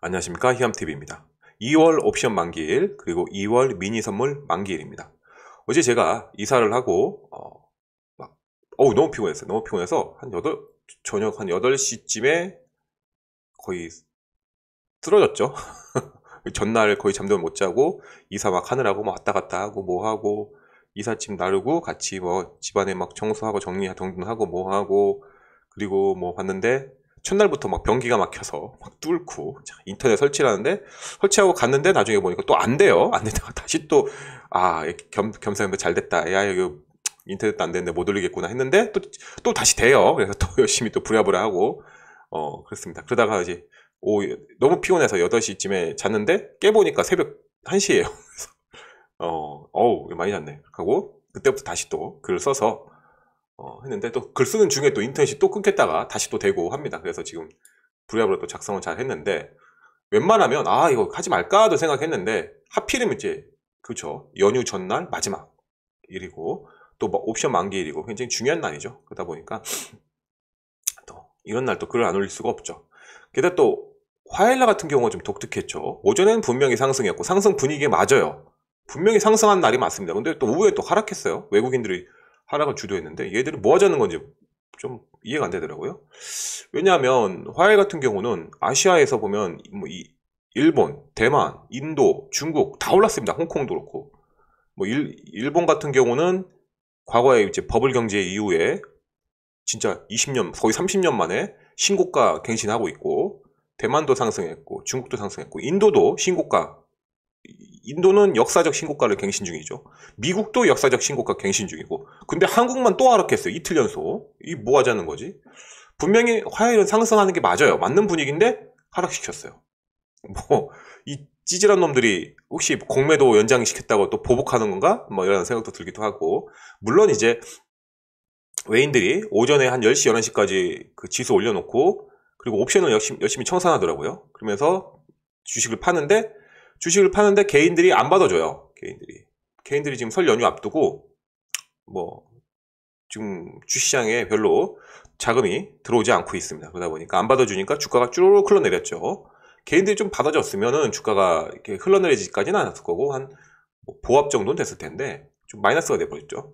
안녕하십니까 희암TV입니다. 2월 옵션 만기일 그리고 2월 미니 선물 만기일입니다. 어제 제가 이사를 하고 어, 막 어우 너무 피곤했어요. 너무 피곤해서 한 8, 저녁 한 8시쯤에 거의 쓰러졌죠. 전날 거의 잠도 못 자고 이사 막 하느라고 막 왔다 갔다 하고 뭐 하고 이삿짐 나르고 같이 뭐 집안에 막 청소하고 정리 등등 하고 뭐 하고 그리고 뭐 봤는데 첫날부터 막 변기가 막혀서 막 뚫고 인터넷 설치하는데 를 설치하고 갔는데 나중에 보니까 또 안 돼요. 안 되다가 다시 또 아 겸사겸사 잘 됐다. 야 이거 인터넷도 안 되는데 못 올리겠구나 했는데 또 또 다시 돼요. 그래서 또 열심히 또 부랴부랴 하고 어 그렇습니다. 그러다가 이제 오 너무 피곤해서 8시쯤에 잤는데 깨보니까 새벽 1시예요. 그래서 어 어우 많이 잤네. 하고 그때부터 다시 또 글을 써서 어, 했는데 또 글 쓰는 중에 또인터넷이또 끊겠다가 다시 또 되고 합니다. 그래서 지금 부랴부랴 또 작성을 잘 했는데 웬만하면 아 이거 하지 말까도 생각했는데 하필이면 이제 그렇죠 연휴 전날 마지막 일이고 또 뭐 옵션 만기일이고 굉장히 중요한 날이죠. 그러다 보니까 또 이런 날 또 글을 안 올릴 수가 없죠. 게다가 또 화일라 같은 경우가 좀 독특했죠. 오전에는 분명히 상승했고 상승 분위기에 맞아요. 분명히 상승한 날이 맞습니다. 근데 또 오후에 또 하락했어요. 외국인들이 하락을 주도했는데 얘들은 뭐 하자는 건지 좀 이해가 안 되더라고요. 왜냐하면 화웨 같은 경우는 아시아에서 보면 뭐 이 일본, 대만, 인도, 중국 다 올랐습니다. 홍콩도 그렇고. 뭐 일, 일본 같은 경우는 과거에 이제 버블 경제 이후에 진짜 20년 거의 30년 만에 신고가 갱신하고 있고 대만도 상승했고 중국도 상승했고 인도도 신고가 인도는 역사적 신고가를 갱신 중이죠. 미국도 역사적 신고가 갱신 중이고. 근데 한국만 또 하락했어요. 이틀 연속. 이 뭐 하자는 거지? 분명히 화요일은 상승하는 게 맞아요. 맞는 분위기인데 하락시켰어요. 뭐, 이 찌질한 놈들이 혹시 공매도 연장시켰다고 또 보복하는 건가? 뭐 이런 생각도 들기도 하고. 물론 이제 외인들이 오전에 한 10시, 11시까지 그 지수 올려놓고 그리고 옵션을 열심히, 열심히 청산하더라고요. 그러면서 주식을 파는데 주식을 파는데 개인들이 안 받아줘요. 개인들이. 개인들이 지금 설 연휴 앞두고 뭐 지금 주시장에 별로 자금이 들어오지 않고 있습니다. 그러다 보니까 안 받아주니까 주가가 쭈르륵 흘러내렸죠. 개인들이 좀 받아줬으면은 주가가 이렇게 흘러내리지까지는 않았을 거고 한 뭐 보합 정도는 됐을 텐데 좀 마이너스가 돼버렸죠.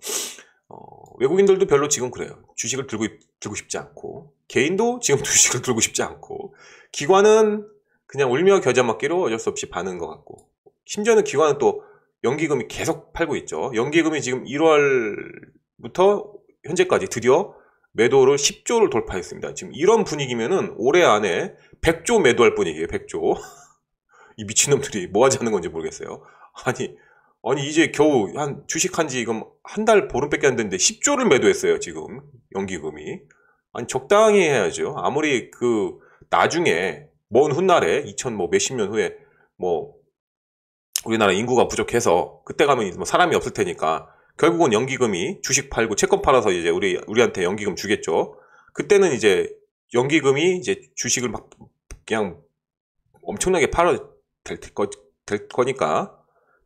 어, 외국인들도 별로 지금 그래요. 주식을 들고 들고 싶지 않고 개인도 지금 주식을 들고 싶지 않고 기관은 그냥 울며 겨자 먹기로 어쩔 수 없이 파는 것 같고 심지어는 기관은 또 연기금이 계속 팔고 있죠. 연기금이 지금 1월부터 현재까지 드디어 매도를 10조를 돌파했습니다. 지금 이런 분위기면은 올해 안에 100조 매도할 분위기예요. 100조. 이 미친놈들이 뭐 하자는 건지 모르겠어요. 아니, 아니 이제 겨우 한 주식한 지 지금 한 달 보름밖에 안 됐는데 10조를 매도했어요. 지금 연기금이. 아니 적당히 해야죠. 아무리 그 나중에 먼 훗날에 2000 뭐 몇십 년 후에 뭐 우리나라 인구가 부족해서 그때 가면 뭐 사람이 없을 테니까 결국은 연기금이 주식 팔고 채권 팔아서 이제 우리 우리한테 연기금 주겠죠. 그때는 이제 연기금이 이제 주식을 막 그냥 엄청나게 팔아 될, 거, 될 거니까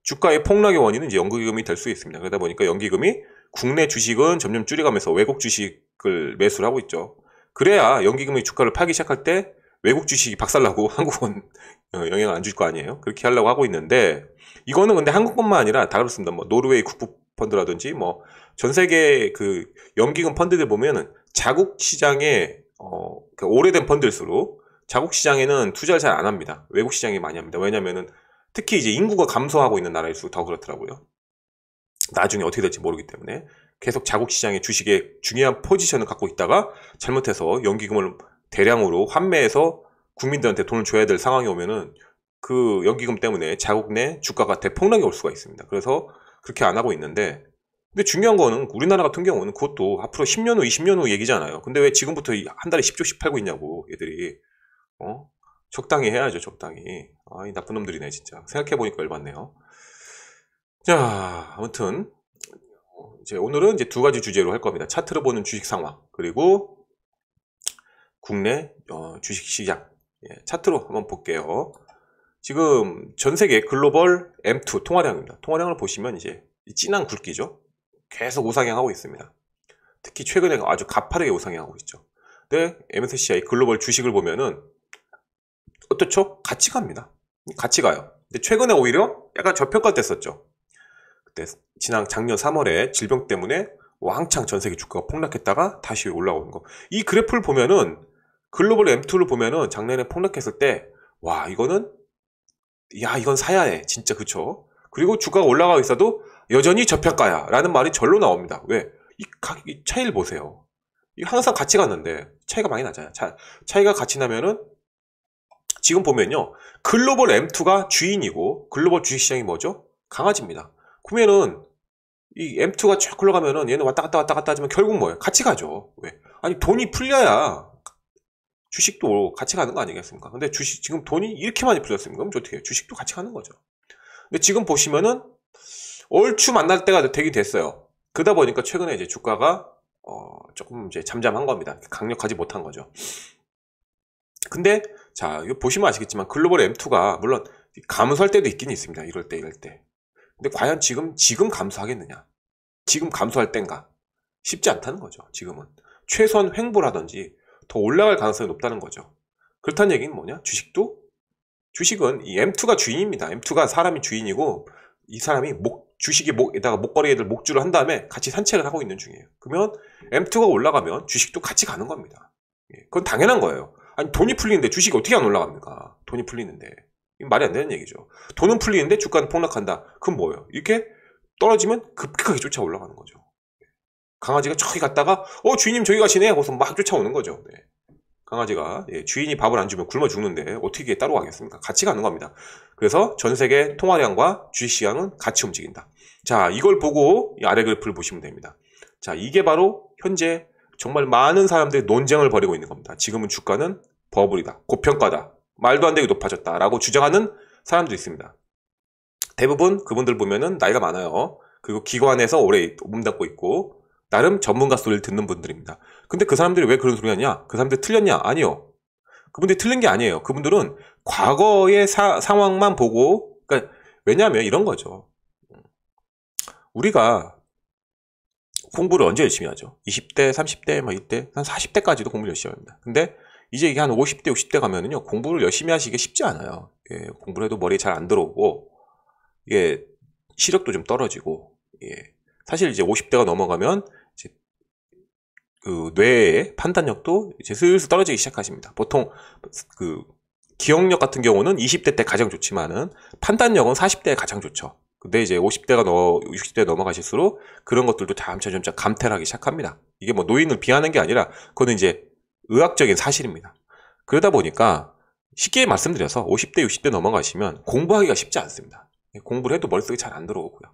주가의 폭락의 원인은 이제 연기금이 될 수 있습니다. 그러다 보니까 연기금이 국내 주식은 점점 줄여가면서 외국 주식을 매수를 하고 있죠. 그래야 연기금이 주가를 팔기 시작할 때 외국 주식이 박살나고 한국은 어, 영향 을안 줄 거 아니에요. 그렇게 하려고 하고 있는데 이거는 근데 한국뿐만 아니라 다 그렇습니다. 뭐 노르웨이 국부 펀드라든지 뭐 전 세계 그 연기금 펀드들 보면은 자국 시장에 어 그 오래된 펀드일수록 자국 시장에는 투자를 잘 안 합니다. 외국 시장에 많이 합니다. 왜냐면은 특히 이제 인구가 감소하고 있는 나라일수록 더 그렇더라고요. 나중에 어떻게 될지 모르기 때문에 계속 자국 시장의 주식에 중요한 포지션을 갖고 있다가 잘못해서 연기금을 대량으로 환매해서 국민들한테 돈을 줘야 될 상황이 오면은 그 연기금 때문에 자국 내 주가가 대폭락이 올 수가 있습니다. 그래서 그렇게 안 하고 있는데 근데 중요한 거는 우리나라 같은 경우는 그것도 앞으로 10년 후, 20년 후 얘기잖아요. 근데 왜 지금부터 한 달에 10조씩 팔고 있냐고 얘들이 어? 적당히 해야죠, 적당히. 아, 이 나쁜 놈들이네, 진짜. 생각해보니까 열받네요. 자, 아무튼. 이제 오늘은 이제 두 가지 주제로 할 겁니다. 차트를 보는 주식 상황, 그리고 국내 어, 주식 시장 예, 차트로 한번 볼게요. 지금 전 세계 글로벌 M2 통화량입니다. 통화량을 보시면 이제 진한 굵기죠. 계속 우상향하고 있습니다. 특히 최근에 아주 가파르게 우상향하고 있죠. 근데 MSCI 글로벌 주식을 보면은 어떻죠? 같이 갑니다. 같이 가요. 근데 최근에 오히려 약간 저평가됐었죠. 그때 지난 작년 3월에 질병 때문에 왕창 전 세계 주가가 폭락했다가 다시 올라오는 거. 이 그래프를 보면은 글로벌 M2를 보면은 작년에 폭락했을 때, 와, 이거는, 야, 이건 사야 해. 진짜 그쵸? 그리고 주가가 올라가고 있어도 여전히 저평가야. 라는 말이 절로 나옵니다. 왜? 이, 가, 이 차이를 보세요. 이 항상 같이 갔는데 차이가 많이 나잖아요. 차, 차이가 같이 나면은 지금 보면요. 글로벌 M2가 주인이고 글로벌 주식시장이 뭐죠? 강아지입니다. 그러면은 이 M2가 쫙 흘러가면은 얘는 왔다 갔다 왔다 갔다 하지만 결국 뭐예요? 같이 가죠. 왜? 아니 돈이 풀려야 주식도 같이 가는 거 아니겠습니까? 근데 주식 지금 돈이 이렇게 많이 풀렸습니다. 그럼 어떻게 해요? 주식도 같이 가는 거죠. 근데 지금 보시면은 얼추 만날 때가 되긴 됐어요. 그러다 보니까 최근에 이제 주가가 어 조금 이제 잠잠한 겁니다. 강력하지 못한 거죠. 근데 자, 이거 보시면 아시겠지만 글로벌 M2가 물론 감소할 때도 있긴 있습니다. 이럴 때 이럴 때. 근데 과연 지금 지금 감소하겠느냐? 지금 감소할 땐가? 쉽지 않다는 거죠. 지금은 최소한 횡보라든지 더 올라갈 가능성이 높다는 거죠. 그렇다는 얘기는 뭐냐? 주식도 주식은 이 M2가 주인입니다. M2가 사람이 주인이고 이 사람이 목 주식이 목에다가 목걸이 애들 목줄을 한 다음에 같이 산책을 하고 있는 중이에요. 그러면 M2가 올라가면 주식도 같이 가는 겁니다. 예, 그건 당연한 거예요. 아니 돈이 풀리는데 주식이 어떻게 안 올라갑니까? 돈이 풀리는데 말이 안 되는 얘기죠. 돈은 풀리는데 주가는 폭락한다. 그건 뭐예요? 이렇게 떨어지면 급격하게 쫓아 올라가는 거죠. 강아지가 저기 갔다가 어 주인님 저기 가시네 하고서 막 쫓아오는 거죠. 네. 강아지가 예, 주인이 밥을 안 주면 굶어 죽는데 어떻게 따로 가겠습니까? 같이 가는 겁니다. 그래서 전 세계 통화량과 주식 시장은 같이 움직인다. 자 이걸 보고 아래 그래프를 보시면 됩니다. 자 이게 바로 현재 정말 많은 사람들이 논쟁을 벌이고 있는 겁니다. 지금은 주가는 버블이다, 고평가다, 말도 안 되게 높아졌다라고 주장하는 사람도 있습니다. 대부분 그분들 보면은 나이가 많아요. 그리고 기관에서 오래 몸담고 있고 나름 전문가 소리를 듣는 분들입니다. 근데 그 사람들이 왜 그런 소리 하냐? 그 사람들이 틀렸냐? 아니요. 그분들이 틀린 게 아니에요. 그분들은 과거의 사, 상황만 보고, 그러니까 왜냐하면 이런 거죠. 우리가 공부를 언제 열심히 하죠? 20대, 30대, 막 이때, 한 40대까지도 공부를 열심히 합니다. 근데 이제 이게 한 50대, 60대 가면은요, 공부를 열심히 하시기 쉽지 않아요. 예, 공부를 해도 머리에 잘 안 들어오고, 예, 시력도 좀 떨어지고, 예. 사실 이제 50대가 넘어가면 그 뇌의 판단력도 이제 슬슬 떨어지기 시작하십니다. 보통 그 기억력 같은 경우는 20대 때 가장 좋지만은 판단력은 40대에 가장 좋죠. 근데 이제 50대가 넘어 60대 넘어가실수록 그런 것들도 점차 점차 감퇴하기 시작합니다. 이게 뭐 노인을 비하는 게 아니라 그거는 이제 의학적인 사실입니다. 그러다 보니까 쉽게 말씀드려서 50대 60대 넘어가시면 공부하기가 쉽지 않습니다. 공부를 해도 머릿속에 잘안 들어오고요.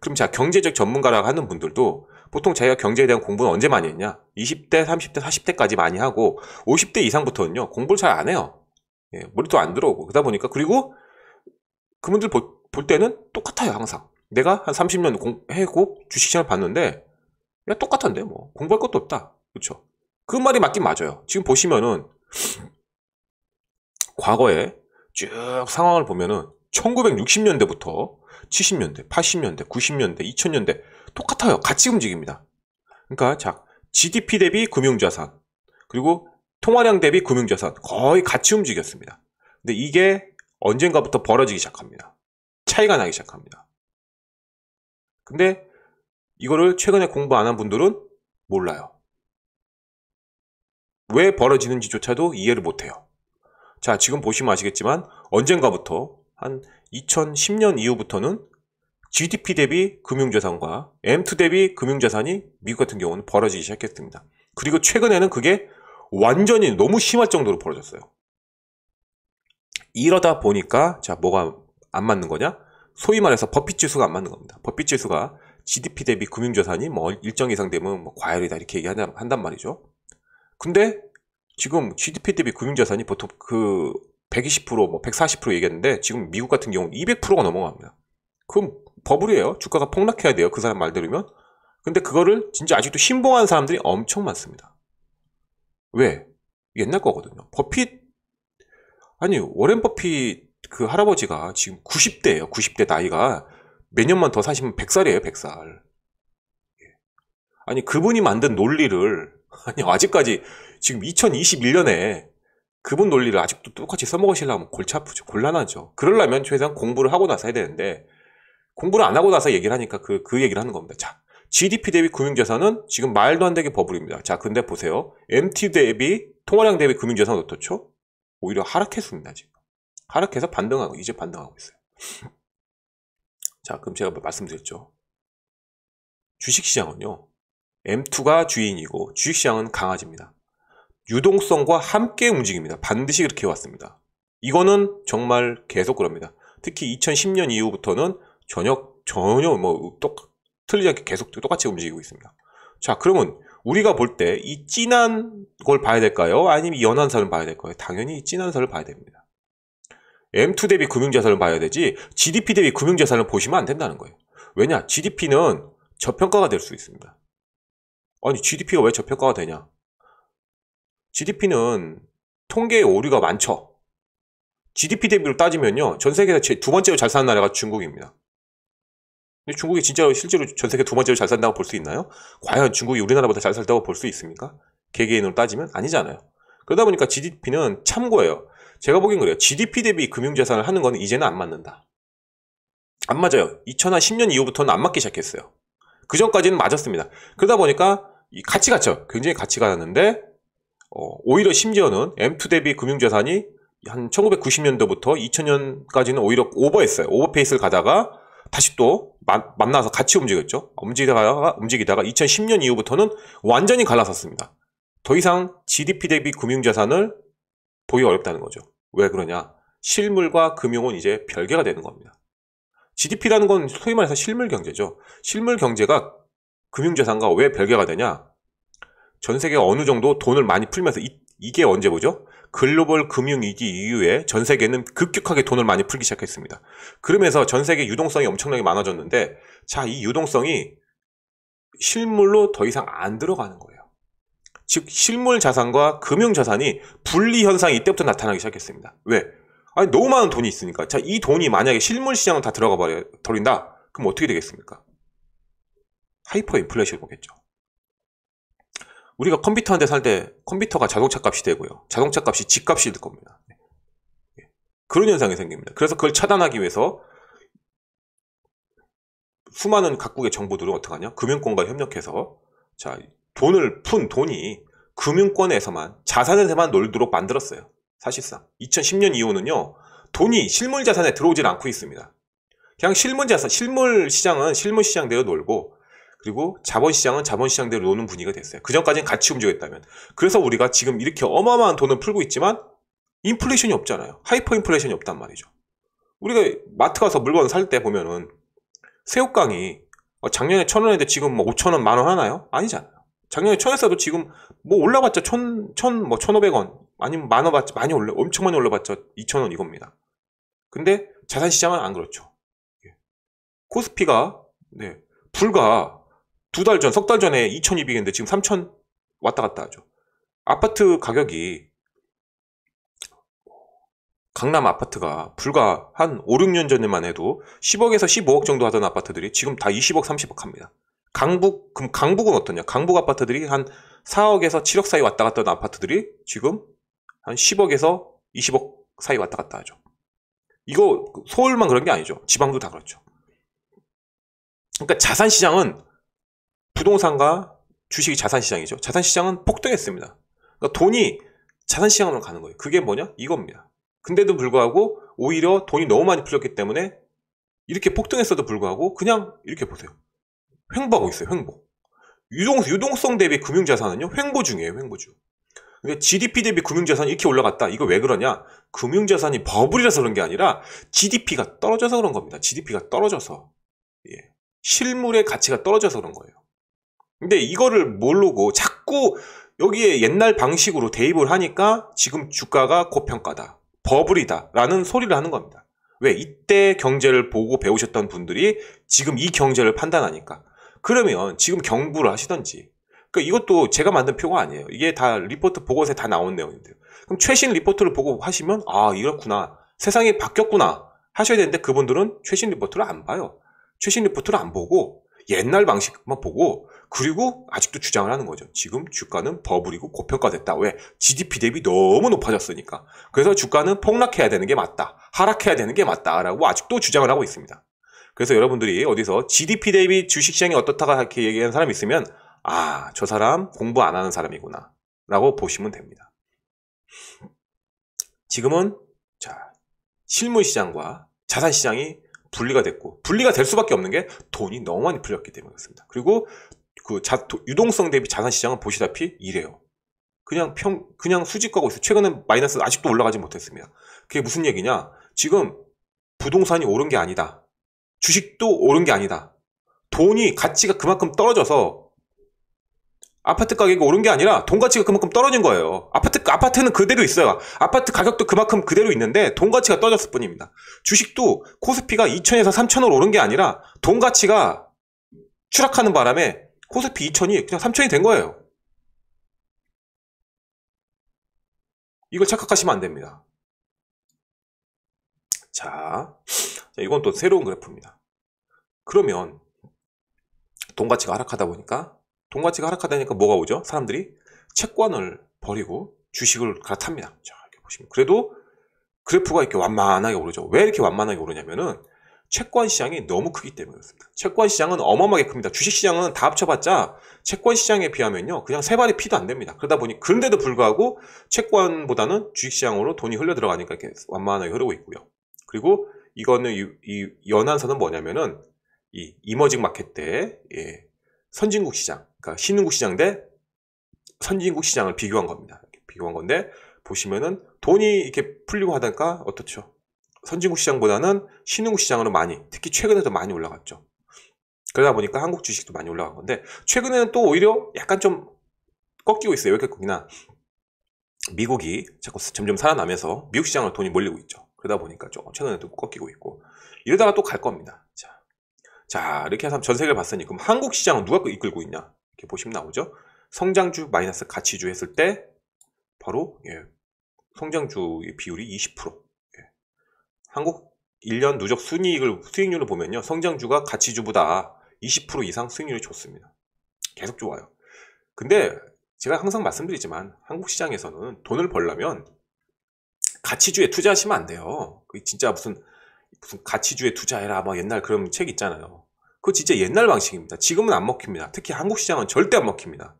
그럼 자 경제적 전문가라고 하는 분들도 보통 자기가 경제에 대한 공부는 언제 많이 했냐? 20대, 30대, 40대까지 많이 하고 50대 이상부터는요 공부를 잘 안 해요. 예, 머리도 안 들어오고 그러다 보니까 그리고 그분들 보, 볼 때는 똑같아요 항상. 내가 한 30년 공, 해고 주식시장을 봤는데 야 똑같은데 뭐 공부할 것도 없다. 그렇죠? 그 말이 맞긴 맞아요. 지금 보시면은 과거에 쭉 상황을 보면은 1960년대부터 70년대, 80년대, 90년대, 2000년대 똑같아요. 같이 움직입니다. 그러니까 자 GDP 대비 금융자산 그리고 통화량 대비 금융자산 거의 같이 움직였습니다. 근데 이게 언젠가부터 벌어지기 시작합니다. 차이가 나기 시작합니다. 근데 이거를 최근에 공부 안 한 분들은 몰라요. 왜 벌어지는지조차도 이해를 못해요. 자, 지금 보시면 아시겠지만 언젠가부터 한 2010년 이후부터는 GDP 대비 금융자산과 M2 대비 금융자산이 미국 같은 경우는 벌어지기 시작했습니다. 그리고 최근에는 그게 완전히 너무 심할 정도로 벌어졌어요. 이러다 보니까 자 뭐가 안 맞는 거냐? 소위 말해서 버핏 지수가 안 맞는 겁니다. 버핏 지수가 GDP 대비 금융자산이 뭐 일정 이상 되면 뭐 과열이다 이렇게 얘기한단 말이죠. 근데 지금 GDP 대비 금융자산이 보통 그 120%, 뭐 140% 얘기했는데 지금 미국 같은 경우 200%가 넘어갑니다. 그럼 버블이에요. 주가가 폭락해야 돼요. 그 사람 말 들으면. 근데 그거를 진짜 아직도 신봉하는 사람들이 엄청 많습니다. 왜? 옛날 거거든요. 버핏 아니 워렌 버핏 그 할아버지가 지금 90대예요. 90대 나이가 몇 년만 더 사시면 100살이에요. 100살. 예. 아니 그분이 만든 논리를 아니 아직까지 지금 2021년에 그분 논리를 아직도 똑같이 써먹으시려면 골치 아프죠. 곤란하죠. 그러려면 최대한 공부를 하고 나서 해야 되는데 공부를 안 하고 나서 얘기를 하니까 그, 그 얘기를 하는 겁니다. 자, GDP 대비 금융자산은 지금 말도 안 되게 버블입니다. 자, 근데 보세요. MT 대비, 통화량 대비 금융자산은 어떻죠? 오히려 하락했습니다, 지금. 하락해서 반등하고, 이제 반등하고 있어요. 자, 그럼 제가 말씀드렸죠. 주식시장은요, M2가 주인이고, 주식시장은 강아지입니다. 유동성과 함께 움직입니다. 반드시 그렇게 왔습니다. 이거는 정말 계속 그럽니다. 특히 2010년 이후부터는 전혀 전혀 뭐 똑, 틀리지 않게 계속 똑같이 움직이고 있습니다. 자 그러면 우리가 볼 때 이 진한 걸 봐야 될까요? 아니면 이 연한 선을 봐야 될까요? 당연히 이 진한 선을 봐야 됩니다. M2 대비 금융자산을 봐야 되지 GDP 대비 금융자산을 보시면 안 된다는 거예요. 왜냐? GDP는 저평가가 될 수 있습니다. 아니 GDP가 왜 저평가가 되냐? GDP는 통계에 오류가 많죠. GDP 대비로 따지면요. 전 세계에서 두 번째로 잘 사는 나라가 중국입니다. 근데 중국이 진짜 실제로 전 세계 두 번째로 잘 산다고 볼 수 있나요? 과연 중국이 우리나라보다 잘 살다고 볼 수 있습니까? 개개인으로 따지면 아니잖아요. 그러다 보니까 GDP는 참고예요. 제가 보기엔 그래요. GDP 대비 금융자산을 하는 건 이제는 안 맞는다. 안 맞아요. 2010년 이후부터는 안 맞기 시작했어요. 그 전까지는 맞았습니다. 그러다 보니까 같이 갇죠 굉장히 같이 가는데 어, 오히려 심지어는 M2 대비 금융자산이 한 1990년도부터 2000년까지는 오히려 오버했어요. 오버페이스를 가다가 다시 또 만나서 같이 움직였죠. 움직이다가, 움직이다가 2010년 이후부터는 완전히 갈라섰습니다. 더 이상 GDP 대비 금융자산을 보기 어렵다는 거죠. 왜 그러냐? 실물과 금융은 이제 별개가 되는 겁니다. GDP라는 건 소위 말해서 실물 경제죠. 실물 경제가 금융자산과 왜 별개가 되냐? 전 세계 어느 정도 돈을 많이 풀면서 이, 게 언제 보죠? 글로벌 금융위기 이후에 전 세계는 급격하게 돈을 많이 풀기 시작했습니다. 그러면서 전 세계 유동성이 엄청나게 많아졌는데, 자, 이 유동성이 실물로 더 이상 안 들어가는 거예요. 즉, 실물 자산과 금융 자산이 분리 현상이 이때부터 나타나기 시작했습니다. 왜? 아니, 너무 많은 돈이 있으니까. 자, 이 돈이 만약에 실물 시장으로 다 들어가 버린다? 그럼 어떻게 되겠습니까? 하이퍼 인플레이션이 오겠죠. 우리가 컴퓨터 한대살 때 컴퓨터가 자동차 값이 되고요. 자동차 값이 집값이 될 겁니다. 네. 예. 그런 현상이 생깁니다. 그래서 그걸 차단하기 위해서 수많은 각국의 정부들은 어떡 하냐? 금융권과 협력해서 자 돈을 푼 돈이 금융권에서만 자산에서만 놀도록 만들었어요. 사실상 2010년 이후는요 돈이 실물 자산에 들어오질 않고 있습니다. 그냥 실물 자산, 실물 시장은 실물 시장대로 놀고 그리고 자본시장은 자본시장대로 노는 분위기가 됐어요. 그전까지는 같이 움직였다면. 그래서 우리가 지금 이렇게 어마어마한 돈을 풀고 있지만 인플레이션이 없잖아요. 하이퍼 인플레이션이 없단 말이죠. 우리가 마트 가서 물건 살 때 보면은 새우깡이 어, 작년에 천 원인데 지금 뭐 오천 원, 만 원 하나요? 아니잖아요. 작년에 천에서도 지금 뭐 올라봤자 천, 천, 뭐 천오백 원 아니면 만원 봤자 많이 올라, 엄청 많이 올라봤자 이천 원 이겁니다. 근데 자산시장은 안 그렇죠. 예. 코스피가, 네, 불과 두달 전, 석 달 전에 2,200인데 지금 3,000 왔다 갔다 하죠. 아파트 가격이 강남 아파트가 불과 한 5, 6년 전에만 해도 10억에서 15억 정도 하던 아파트들이 지금 다 20억, 30억 합니다. 강북, 그럼 강북은 어떠냐? 강북 아파트들이 한 4억에서 7억 사이 왔다 갔다 하던 아파트들이 지금 한 10억에서 20억 사이 왔다 갔다 하죠. 이거 서울만 그런 게 아니죠. 지방도 다 그렇죠. 그러니까 자산 시장은 부동산과 주식이 자산시장이죠. 자산시장은 폭등했습니다. 그러니까 돈이 자산시장으로 가는 거예요. 그게 뭐냐? 이겁니다. 근데도 불구하고 오히려 돈이 너무 많이 풀렸기 때문에 이렇게 폭등했어도 불구하고 그냥 이렇게 보세요. 횡보하고 있어요. 횡보. 유동, 유동성 대비 금융자산은요. 횡보 중이에요. 횡보 중. 그러 그러니까 GDP 대비 금융자산이 이렇게 올라갔다. 이거 왜 그러냐? 금융자산이 버블이라서 그런 게 아니라 GDP가 떨어져서 그런 겁니다. GDP가 떨어져서. 예. 실물의 가치가 떨어져서 그런 거예요. 근데 이거를 모르고 자꾸 여기에 옛날 방식으로 대입을 하니까 지금 주가가 고평가다, 버블이다 라는 소리를 하는 겁니다. 왜? 이때 경제를 보고 배우셨던 분들이 지금 이 경제를 판단하니까. 그러면 지금 경부를 하시던지. 그러니까 이것도 제가 만든 표가 아니에요. 이게 다 리포트 보고서에 다 나온 내용인데요. 그럼 최신 리포트를 보고 하시면 아 이렇구나. 세상이 바뀌었구나 하셔야 되는데 그분들은 최신 리포트를 안 봐요. 최신 리포트를 안 보고 옛날 방식만 보고 그리고 아직도 주장을 하는 거죠. 지금 주가는 버블이고 고평가됐다. 왜? GDP 대비 너무 높아졌으니까. 그래서 주가는 폭락해야 되는 게 맞다. 하락해야 되는 게 맞다라고 아직도 주장을 하고 있습니다. 그래서 여러분들이 어디서 GDP 대비 주식시장이 어떻다가 이렇게 얘기하는 사람이 있으면 아, 저 사람 공부 안 하는 사람이구나. 라고 보시면 됩니다. 지금은 자, 실물 시장과 자산 시장이 분리가 됐고 분리가 될 수밖에 없는 게 돈이 너무 많이 풀렸기 때문에 그렇습니다. 그리고 그 자, 유동성 대비 자산 시장은 보시다시피 이래요. 그냥 평 그냥 수직 가고 있어요. 최근에 마이너스 아직도 올라가지 못했습니다. 그게 무슨 얘기냐? 지금 부동산이 오른 게 아니다. 주식도 오른 게 아니다. 돈이 가치가 그만큼 떨어져서 아파트 가격이 오른 게 아니라 돈 가치가 그만큼 떨어진 거예요. 아파트 아파트는 그대로 있어요. 아파트 가격도 그만큼 그대로 있는데 돈 가치가 떨어졌을 뿐입니다. 주식도 코스피가 2천에서 3천으로 오른 게 아니라 돈 가치가 추락하는 바람에 코스피 2천이 그냥 3천이 된 거예요. 이걸 착각하시면 안 됩니다. 자, 이건 또 새로운 그래프입니다. 그러면 돈 가치가 하락하다 보니까 돈 가치가 하락하다니까 뭐가 오죠? 사람들이 채권을 버리고 주식을 갈아탑니다. 자, 이렇게 보시면. 그래도 그래프가 이렇게 완만하게 오르죠. 왜 이렇게 완만하게 오르냐면은 채권 시장이 너무 크기 때문이었습니다 채권 시장은 어마어마하게 큽니다. 주식 시장은 다 합쳐봤자 채권 시장에 비하면요. 그냥 세발이 피도 안 됩니다. 그러다 보니, 그런데도 불구하고 채권보다는 주식 시장으로 돈이 흘려 들어가니까 이렇게 완만하게 흐르고 있고요. 그리고 이거는 이, 이 연한선은 뭐냐면은 이 이머징 마켓 때, 예, 선진국 시장, 그러니까 신흥국 시장 대 선진국 시장을 비교한 겁니다. 비교한 건데 보시면은 돈이 이렇게 풀리고 하다니까 어떻죠? 선진국 시장보다는 신흥국 시장으로 많이, 특히 최근에 도 많이 올라갔죠. 그러다 보니까 한국 주식도 많이 올라간 건데 최근에는 또 오히려 약간 좀 꺾이고 있어요. 왜 꺾이나? 미국이 자꾸 점점 살아나면서 미국 시장으로 돈이 몰리고 있죠. 그러다 보니까 좀 최근에 도 꺾이고 있고 이러다가 또 갈 겁니다. 자, 자 이렇게 해서 전세계를 봤으니 그럼 한국 시장은 누가 그 이끌고 있냐 이렇게 보시면 나오죠 성장주 마이너스 가치주 했을 때 바로 예, 성장주의 비율이 20% 예. 한국 1년 누적 순이익을 수익률을 보면요 성장주가 가치주보다 20% 이상 수익률이 좋습니다 계속 좋아요 근데 제가 항상 말씀드리지만 한국 시장에서는 돈을 벌려면 가치주에 투자하시면 안 돼요. 그 진짜 무슨 무슨 가치주에 투자해라 막 뭐 옛날 그런 책 있잖아요. 그거 진짜 옛날 방식입니다. 지금은 안 먹힙니다. 특히 한국 시장은 절대 안 먹힙니다.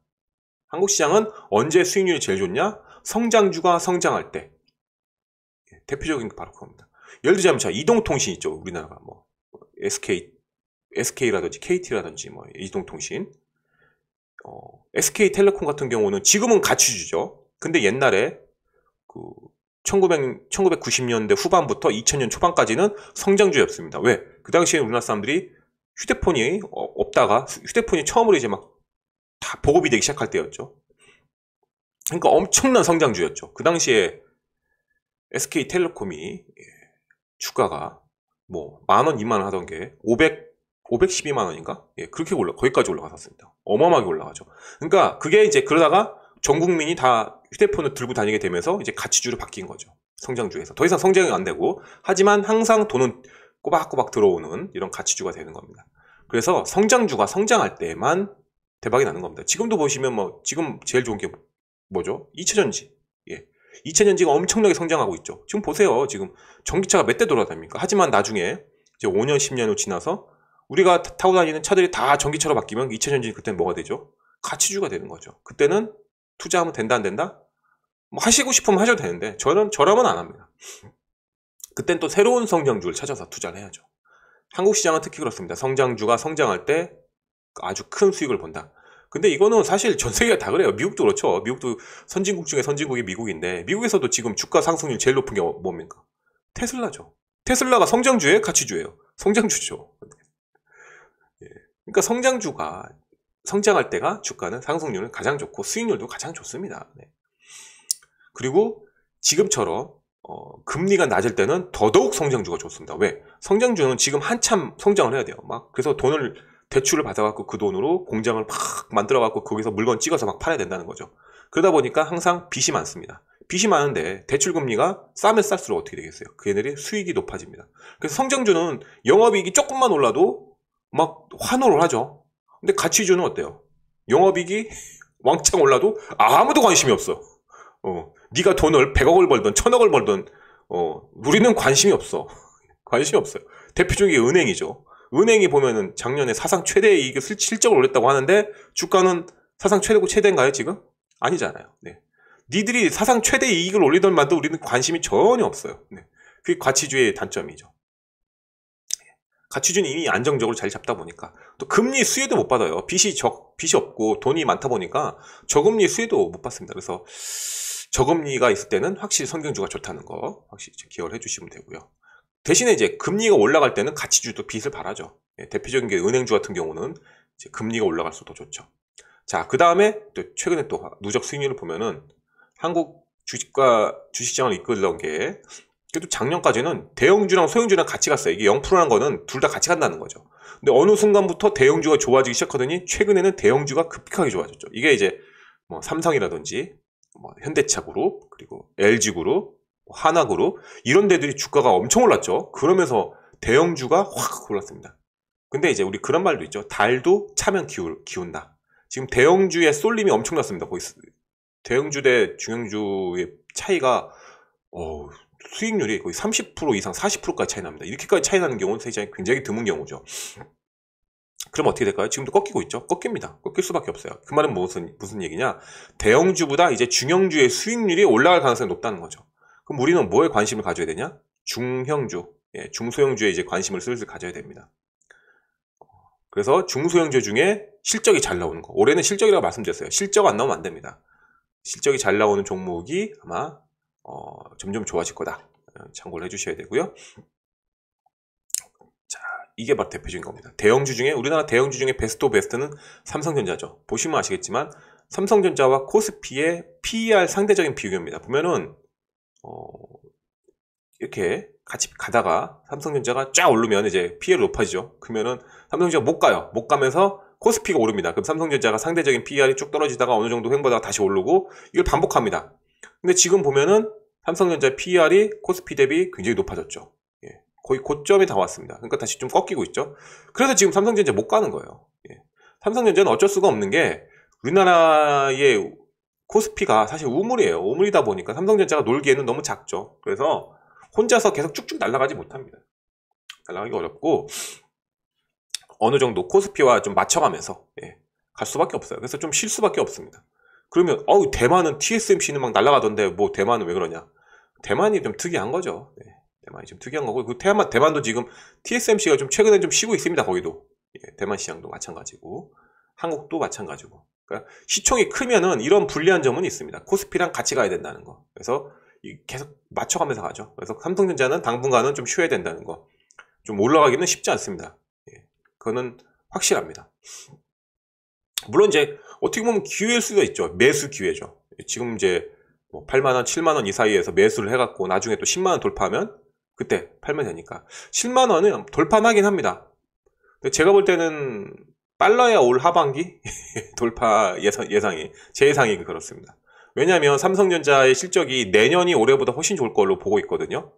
한국 시장은 언제 수익률이 제일 좋냐? 성장주가 성장할 때. 예, 대표적인 게 바로 그겁니다. 예를 들자면 자, 이동통신 있죠. 우리나라가 뭐 SK SK라든지 KT라든지 뭐 이동통신 어, SK텔레콤 같은 경우는 지금은 가치주죠. 근데 옛날에 그 1900, 1990년대 후반부터 2000년 초반까지는 성장주였습니다. 왜? 그 당시에 우리나라 사람들이 휴대폰이 어, 없다가 휴대폰이 처음으로 이제 막 다 보급이 되기 시작할 때였죠. 그러니까 엄청난 성장주였죠. 그 당시에 SK텔레콤이 예, 주가가 뭐 만원, 이만원 하던 게 500, 512만 원인가? 예, 그렇게 올라 거기까지 올라갔었습니다. 어마어마하게 올라가죠. 그러니까 그게 이제 그러다가 전 국민이 다 휴대폰을 들고 다니게 되면서 이제 가치주로 바뀐 거죠. 성장주에서. 더 이상 성장이 안 되고, 하지만 항상 돈은 꼬박꼬박 들어오는 이런 가치주가 되는 겁니다. 그래서 성장주가 성장할 때만 대박이 나는 겁니다. 지금도 보시면 뭐, 지금 제일 좋은 게 뭐죠? 2차전지. 예. 2차전지가 엄청나게 성장하고 있죠. 지금 보세요. 지금 전기차가 몇 대 돌아다닙니까? 하지만 나중에 이제 5년, 10년 후 지나서 우리가 타고 다니는 차들이 다 전기차로 바뀌면 2차전지 그때는 뭐가 되죠? 가치주가 되는 거죠. 그때는 투자하면 된다 안 된다? 뭐 하시고 싶으면 하셔도 되는데 저는 저라면 안 합니다. 그땐 또 새로운 성장주를 찾아서 투자를 해야죠. 한국 시장은 특히 그렇습니다. 성장주가 성장할 때 아주 큰 수익을 본다. 근데 이거는 사실 전 세계가 다 그래요. 미국도 그렇죠. 미국도 선진국 중에 선진국이 미국인데 미국에서도 지금 주가 상승률 제일 높은 게 어, 뭡니까? 테슬라죠. 테슬라가 성장주예요? 가치주예요? 성장주죠. 예. 그러니까 성장주가 성장할 때가 주가는 상승률은 가장 좋고 수익률도 가장 좋습니다. 네. 그리고 지금처럼 어, 금리가 낮을 때는 더더욱 성장주가 좋습니다. 왜? 성장주는 지금 한참 성장을 해야 돼요. 막 그래서 돈을 대출을 받아갖고 그 돈으로 공장을 막 만들어갖고 거기서 물건 찍어서 막 팔아야 된다는 거죠. 그러다 보니까 항상 빚이 많습니다. 빚이 많은데 대출 금리가 싸면 쌀수록 어떻게 되겠어요? 그애들이 수익이 높아집니다. 그래서 성장주는 영업이익이 조금만 올라도 막 환호를 하죠. 근데 가치주는 어때요? 영업이익이 왕창 올라도 아무도 관심이 없어. 어, 네가 돈을 100억을 벌던 1000억을 벌던 어, 우리는 관심이 없어. 관심이 없어요. 대표적인 게 은행이죠. 은행이 보면은 작년에 사상 최대의 이익을 실적을 올렸다고 하는데 주가는 사상 최대고 최대인가요 지금? 아니잖아요. 네. 니들이 사상 최대 이익을 올리던 만도 우리는 관심이 전혀 없어요. 네. 그게 가치주의 단점이죠. 가치주는 이미 안정적으로 자리 잡다 보니까 또 금리 수혜도 못 받아요. 빚이 적 빚이 없고 돈이 많다 보니까 저금리 수혜도 못 받습니다. 그래서 저금리가 있을 때는 확실히 성경주가 좋다는 거 확실히 기억을 해주시면 되고요. 대신에 이제 금리가 올라갈 때는 가치주도 빚을 바라죠. 예, 대표적인 게 은행주 같은 경우는 이제 금리가 올라갈수록 더 좋죠. 자, 그 다음에 또 최근에 또 누적 수익률을 보면은 한국 주식과 주식장을 이끌던 게 그래도 작년까지는 대형주랑 소형주랑 같이 갔어요. 이게 0%라는 거는 둘 다 같이 간다는 거죠. 근데 어느 순간부터 대형주가 좋아지기 시작하더니 최근에는 대형주가 급격하게 좋아졌죠. 이게 이제 뭐 삼성이라든지 뭐 현대차그룹 그리고 LG그룹 뭐 하나그룹 이런 데들이 주가가 엄청 올랐죠. 그러면서 대형주가 확 올랐습니다. 근데 이제 우리 그런 말도 있죠. 달도 차면 기울, 기운다. 지금 대형주의 쏠림이 엄청났습니다. 거기 대형주 대 중형주의 차이가 어우 수익률이 거의 30% 이상 40%까지 차이 납니다. 이렇게까지 차이 나는 경우는 굉장히 드문 경우죠. 그럼 어떻게 될까요? 지금도 꺾이고 있죠. 꺾입니다. 꺾일 수밖에 없어요. 그 말은 무슨 무슨 얘기냐? 대형주보다 이제 중형주의 수익률이 올라갈 가능성이 높다는 거죠. 그럼 우리는 뭐에 관심을 가져야 되냐? 중형주, 예, 중소형주에 이제 관심을 슬슬 가져야 됩니다. 그래서 중소형주 중에 실적이 잘 나오는 거. 올해는 실적이라고 말씀드렸어요. 실적 안 나오면 안 됩니다. 실적이 잘 나오는 종목이 아마 어, 점점 좋아질 거다. 어, 참고를 해주셔야 되고요. 자, 이게 바로 대표적인 겁니다. 대형주 중에 우리나라 대형주 중에 베스트 오 베스트는 삼성전자죠. 보시면 아시겠지만 삼성전자와 코스피의 PER 상대적인 비교입니다. 보면은 어, 이렇게 같이 가다가 삼성전자가 쫙 오르면 이제 PER 높아지죠. 그러면은 삼성전자 못 가요. 못 가면서 코스피가 오릅니다. 그럼 삼성전자가 상대적인 PER이 쭉 떨어지다가 어느 정도 횡보다가 다시 오르고 이걸 반복합니다. 근데 지금 보면은 삼성전자 PER이 코스피 대비 굉장히 높아졌죠. 예. 거의 고점에 다 왔습니다. 그러니까 다시 좀 꺾이고 있죠. 그래서 지금 삼성전자 못 가는 거예요. 예. 삼성전자는 어쩔 수가 없는 게 우리나라의 코스피가 사실 우물이에요. 우물이다 보니까 삼성전자가 놀기에는 너무 작죠. 그래서 혼자서 계속 쭉쭉 날아가지 못합니다. 날아가기 어렵고 어느 정도 코스피와 좀 맞춰가면서 예, 갈 수밖에 없어요. 그래서 좀 쉴 수밖에 없습니다. 그러면 어우 대만은 TSMC는 막 날아가던데 뭐 대만은 왜 그러냐? 대만이 좀 특이한 거죠. 네, 대만이 좀 특이한 거고 그 대만 대만도 지금 TSMC가 좀 최근에 좀 쉬고 있습니다. 거기도 예, 대만 시장도 마찬가지고 한국도 마찬가지고 그러니까 시총이 크면은 이런 불리한 점은 있습니다. 코스피랑 같이 가야 된다는 거. 그래서 계속 맞춰가면서 가죠. 그래서 삼성전자는 당분간은 좀 쉬어야 된다는 거. 좀 올라가기는 쉽지 않습니다. 예, 그거는 확실합니다. 물론 이제 어떻게 보면 기회일 수도 있죠. 매수 기회죠. 지금 이제 뭐 8만원, 7만원 이 사이에서 매수를 해갖고 나중에 또 10만원 돌파하면 그때 팔면 되니까 1 0만원은돌파나긴 합니다 근데 제가 볼 때는 빨라야올 하반기 돌파 예상, 예상이 제 예상이 그렇습니다 왜냐하면 삼성전자의 실적이 내년이 올해보다 훨씬 좋을 걸로 보고 있거든요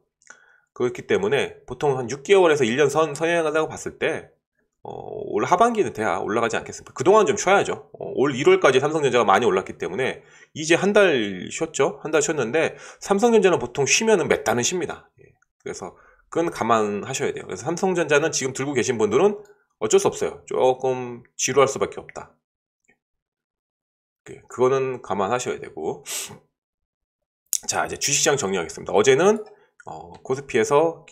그렇기 때문에 보통 한 6개월에서 1년 선, 선행한다고 봤을 때 어, 올 하반기는 돼야 올라가지 않겠습니까? 그동안 좀 쉬어야죠. 어, 올 1월까지 삼성전자가 많이 올랐기 때문에 이제 한 달 쉬었죠. 한 달 쉬었는데 삼성전자는 보통 쉬면은 몇 달은 쉽니다. 예. 그래서 그건 감안하셔야 돼요. 그래서 삼성전자는 지금 들고 계신 분들은 어쩔 수 없어요. 조금 지루할 수밖에 없다. 예. 그거는 감안하셔야 되고. 자, 이제 주식시장 정리하겠습니다. 어제는 어, 코스피에서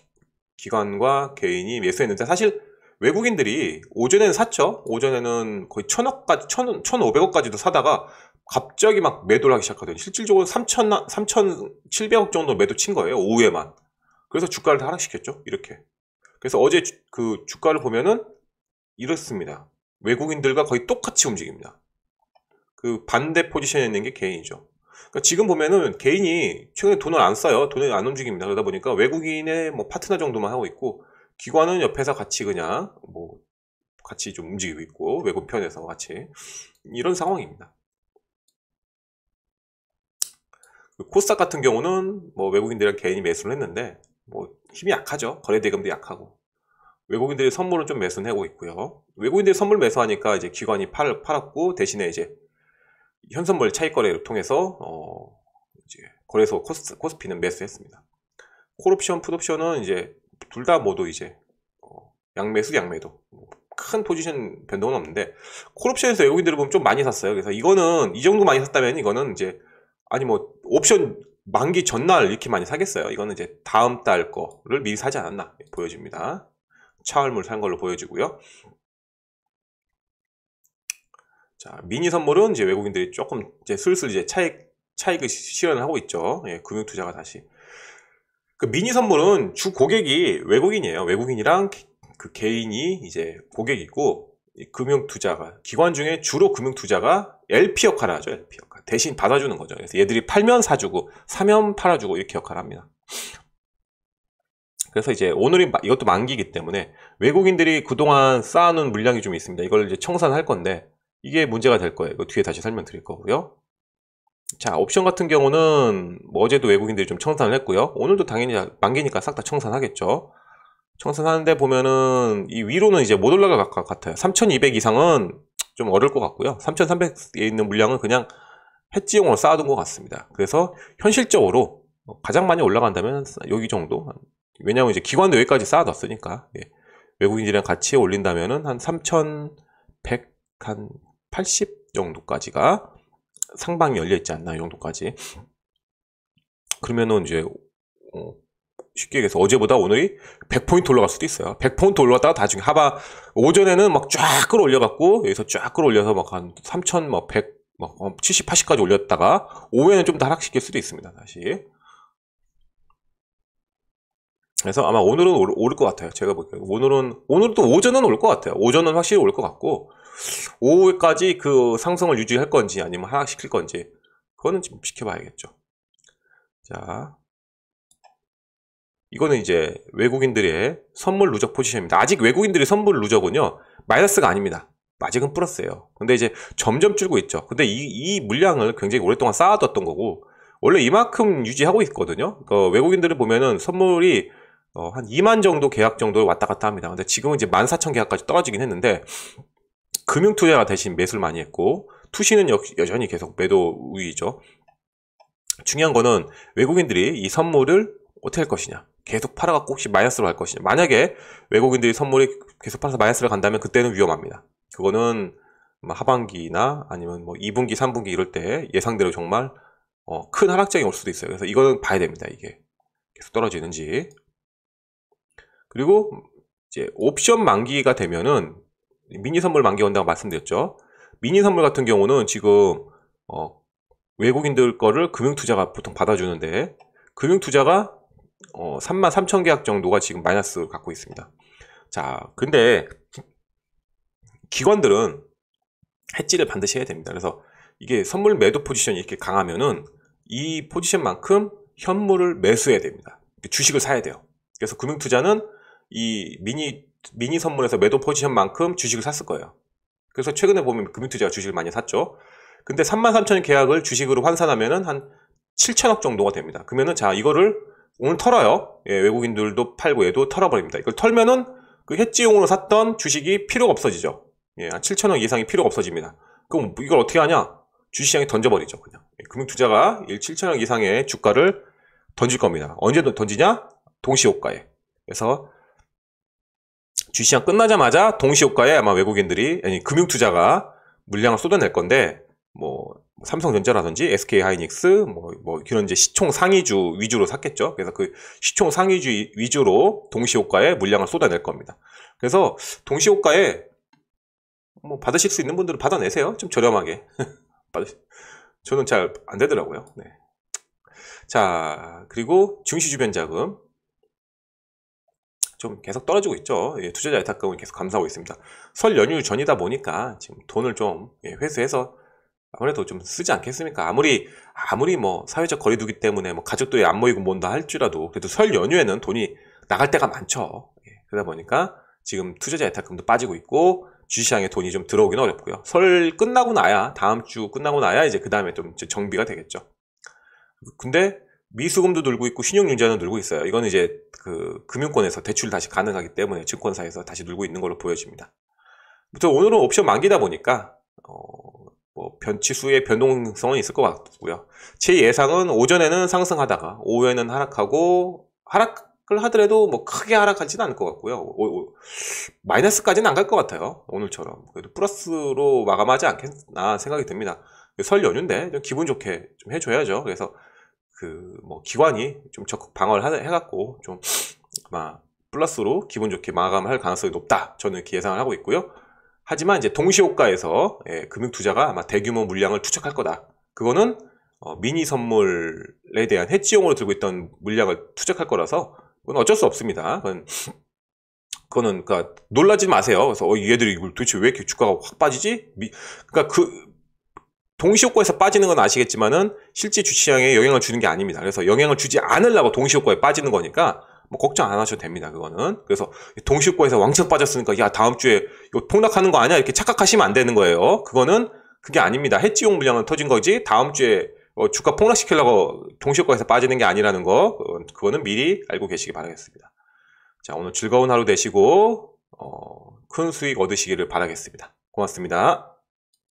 기관과 개인이 매수했는데 사실 외국인들이 오전에는 샀죠. 오전에는 거의 천억까지, 천, 천오백억까지도 사다가 갑자기 막 매도를 하기 시작하더니 실질적으로 삼천, 삼천칠백억 정도 매도 친 거예요. 오후에만. 그래서 주가를 하락시켰죠. 이렇게. 그래서 어제 주, 그 주가를 보면은 이렇습니다. 외국인들과 거의 똑같이 움직입니다. 그 반대 포지션에 있는 게 개인이죠. 그러니까 지금 보면은 개인이 최근에 돈을 안 써요. 돈을 안 움직입니다. 그러다 보니까 외국인의 뭐 파트너 정도만 하고 있고 기관은 옆에서 같이 그냥 뭐 같이 좀 움직이고 있고 외국편에서 같이 이런 상황입니다. 그 코스닥 같은 경우는 뭐 외국인들이랑 개인이 매수를 했는데 뭐 힘이 약하죠. 거래 대금도 약하고 외국인들이 선물을좀 매수는 하고 있고요. 외국인들이 선물 매수하니까 이제 기관이 팔, 팔았고 대신에 이제 현선물 차익 거래를 통해서 어 이제 거래소 코스, 코스피는 매수했습니다. 콜옵션, 풋옵션은 이제 둘다 모두 이제 어, 양매수 양매도 뭐 큰 포지션 변동은 없는데 콜옵션에서 외국인들을 보면 좀 많이 샀어요. 그래서 이거는 이 정도 많이 샀다면 이거는 이제 아니 뭐 옵션 만기 전날 이렇게 많이 사겠어요. 이거는 이제 다음 달 거를 미리 사지 않았나 보여집니다. 차월물 산 걸로 보여지고요. 자, 미니 선물은 이제 외국인들이 조금 이제 슬슬 이제 차익 차익을 실현을 하고 있죠. 예, 금융 투자가 다시 그 미니 선물은 주 고객이 외국인이에요. 외국인이랑 그 개인이 이제 고객이고 금융 투자가 기관 중에 주로 금융 투자가 LP 역할을 하죠. LP 역할 대신 받아주는 거죠. 그래서 얘들이 팔면 사주고 사면 팔아주고 이렇게 역할을 합니다. 그래서 이제 오늘이 이것도 만기이기 때문에 외국인들이 그동안 쌓아놓은 물량이 좀 있습니다. 이걸 이제 청산할 건데 이게 문제가 될 거예요. 이거 뒤에 다시 설명드릴 거고요. 자 옵션 같은 경우는 뭐 어제도 외국인들이 좀 청산을 했고요 오늘도 당연히 만기니까 싹 다 청산하겠죠 청산하는데 보면은 이 위로는 이제 못 올라갈 것 같아요 3200 이상은 좀 어려울 것 같고요 3300에 있는 물량은 그냥 해지용으로 쌓아둔 것 같습니다 그래서 현실적으로 가장 많이 올라간다면 여기 정도 왜냐하면 이제 기관도 여기까지 쌓아뒀으니까 예. 외국인들이랑 같이 올린다면은 한3 1 80 정도까지가 상방이 열려있지 않나 이 정도까지 그러면은 이제 어, 쉽게 얘기해서 어제보다 오늘이 100포인트 올라갈 수도 있어요. 100포인트 올라갔다가 나중에 하바 오전에는 막 쫙 끌어올려갖고 여기서 쫙 끌어올려서 막 한 3천 막 100, 뭐 막 70, 어, 80까지 올렸다가 오후에는 좀 더 하락시킬 수도 있습니다. 다시. 그래서 아마 오늘은 오를 것 같아요. 제가 보기에 는 오늘은 오늘도 오전은 올 것 같아요. 오전은 확실히 올 것 같고 오후에까지 그 상승을 유지할 건지 아니면 하락시킬 건지 그거는 지금 지켜봐야겠죠. 자, 이거는 이제 외국인들의 선물 누적 포지션입니다. 아직 외국인들의 선물 누적은요 마이너스가 아닙니다. 아직은 플러스예요. 근데 이제 점점 줄고 있죠. 근데 이, 이 물량을 굉장히 오랫동안 쌓아뒀던 거고 원래 이만큼 유지하고 있거든요. 그 외국인들을 보면은 선물이 어, 한 2만 정도 계약 정도 왔다 갔다 합니다. 근데 지금은 이제 14,000 계약까지 떨어지긴 했는데 금융 투자가 대신 매수를 많이 했고 투시는 역, 여전히 계속 매도 우위죠. 중요한 거는 외국인들이 이 선물을 어떻게 할 것이냐. 계속 팔아갖고 혹시 마이너스로 갈 것이냐. 만약에 외국인들이 선물이 계속 팔아서 마이너스를 간다면 그때는 위험합니다. 그거는 뭐 하반기나 아니면 뭐 2분기, 3분기 이럴 때 예상대로 정말 어, 큰 하락장이 올 수도 있어요. 그래서 이거는 봐야 됩니다. 이게 계속 떨어지는지. 그리고 이제 옵션 만기가 되면은 미니 선물 만기 온다고 말씀드렸죠. 미니 선물 같은 경우는 지금 어, 외국인들 거를 금융투자가 보통 받아주는데 금융투자가 어, 3만 3천 계약 정도가 지금 마이너스 갖고 있습니다. 자, 근데 기관들은 해지를 반드시 해야 됩니다. 그래서 이게 선물 매도 포지션이 이렇게 강하면은 이 포지션만큼 현물을 매수해야 됩니다. 주식을 사야 돼요. 그래서 금융투자는 이 미니 미니 선물에서 매도 포지션만큼 주식을 샀을 거예요. 그래서 최근에 보면 금융투자가 주식을 많이 샀죠. 근데 33,000원 계약을 주식으로 환산하면은 한 7천억 정도가 됩니다. 그러면은 자 이거를 오늘 털어요. 예, 외국인들도 팔고 얘도 털어버립니다. 이걸 털면은 그 해지용으로 샀던 주식이 필요가 없어지죠. 예, 한 7천억 이상이 필요가 없어집니다. 그럼 이걸 어떻게 하냐? 주식시장에 던져버리죠. 그냥 예, 금융투자가 7천억 이상의 주가를 던질 겁니다. 언제 던지냐? 동시호가에. 그래서 G시장 끝나자마자 동시효과에 아마 외국인들이 아니 금융투자가 물량을 쏟아낼 건데 뭐 삼성전자라든지 SK하이닉스 뭐, 뭐 이런 이제 시총 상위주 위주로 샀겠죠. 그래서 그 시총 상위주 위주로 동시효과에 물량을 쏟아낼 겁니다. 그래서 동시효과에 뭐 받으실 수 있는 분들은 받아내세요. 좀 저렴하게. 저는 잘 안 되더라고요. 네. 자 그리고 증시 주변 자금 좀 계속 떨어지고 있죠. 예, 투자자의 탁금은 계속 감사하고 있습니다. 설 연휴 전이다 보니까 지금 돈을 좀 예, 회수해서 아무래도 좀 쓰지 않겠습니까? 아무리 아무리 뭐 사회적 거리두기 때문에 뭐 가족도 안 모이고 뭔다 할지라도 그래도 설 연휴에는 돈이 나갈 때가 많죠. 예, 그러다 보니까 지금 투자자의 탁금도 빠지고 있고 주식시장에 돈이 좀 들어오긴 어렵고요. 설 끝나고 나야 다음 주 끝나고 나야 이제 그 다음에 좀 정비가 되겠죠. 근데 미수금도 늘고 있고 신용융자는 늘고 있어요. 이건 이제 그 금융권에서 대출 다시 가능하기 때문에 증권사에서 다시 늘고 있는 걸로 보여집니다. 부 오늘은 옵션 만기다 보니까 어, 뭐 변치수의 변동성은 있을 것 같고요. 제 예상은 오전에는 상승하다가 오후에는 하락하고 하락을 하더라도 뭐 크게 하락하지는 않을 것 같고요. 오, 오, 마이너스까지는 안 갈 것 같아요. 오늘처럼 그래도 플러스로 마감하지 않겠나 생각이 듭니다. 설 연휴인데 좀 기분 좋게 좀 해줘야죠. 그래서 그뭐 기관이 좀 적극 방어를 해갖고 좀 아마 플러스로 기분 좋게 마감할 가능성이 높다. 저는 이렇게 예상을 하고 있고요. 하지만 이제 동시호가에서 예, 금융투자가 아마 대규모 물량을 투척할 거다. 그거는 어, 미니 선물에 대한 해지용으로 들고 있던 물량을 투척할 거라서 그건 어쩔 수 없습니다. 그건 그거는 그러니까 놀라지 마세요. 그래서 어, 얘들이 도대체 왜 이렇게 주가가 확 빠지지? 미, 그러니까 그 동시효과에서 빠지는 건 아시겠지만은 실제 주시장에 영향을 주는 게 아닙니다. 그래서 영향을 주지 않으려고 동시효과에 빠지는 거니까 뭐 걱정 안 하셔도 됩니다. 그거는. 그래서 동시효과에서 왕창 빠졌으니까 야 다음 주에 이 폭락하는 거 아니야 이렇게 착각하시면 안 되는 거예요. 그거는 그게 아닙니다. 해지용 물량은 터진 거지 다음 주에 어, 주가 폭락시키려고 동시효과에서 빠지는 게 아니라는 거 그거는 미리 알고 계시기 바라겠습니다. 자 오늘 즐거운 하루 되시고 어, 큰 수익 얻으시기를 바라겠습니다. 고맙습니다.